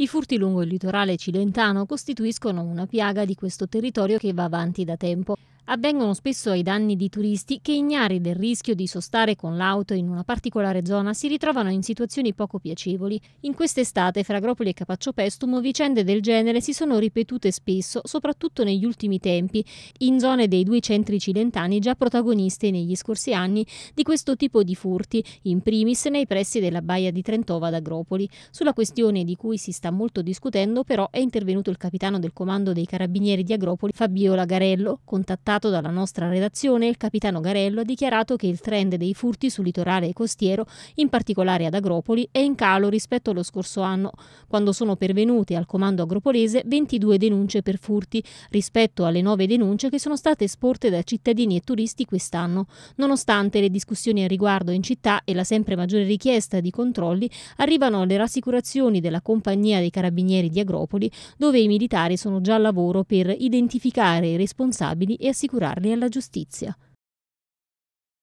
I furti lungo il litorale cilentano costituiscono una piaga di questo territorio che va avanti da tempo avvengono spesso ai danni di turisti che ignari del rischio di sostare con l'auto in una particolare zona si ritrovano in situazioni poco piacevoli. In quest'estate fra Agropoli e Capaccio Pestum vicende del genere si sono ripetute spesso, soprattutto negli ultimi tempi, in zone dei due centri cilentani già protagoniste negli scorsi anni di questo tipo di furti, in primis nei pressi della baia di Trentova ad Agropoli. Sulla questione di cui si sta molto discutendo però è intervenuto il capitano del comando dei carabinieri di Agropoli Fabio Lagarello, contattato riportato dalla nostra redazione, il capitano Garello ha dichiarato che il trend dei furti sul litorale costiero, in particolare ad Agropoli, è in calo rispetto allo scorso anno, quando sono pervenute al comando agropolese 22 denunce per furti, rispetto alle 9 denunce che sono state esporte da cittadini e turisti quest'anno. Nonostante le discussioni al riguardo in città e la sempre maggiore richiesta di controlli, arrivano le rassicurazioni della compagnia dei carabinieri di Agropoli, dove i militari sono già al lavoro per identificare i responsabili e assicurare assicurarli alla giustizia.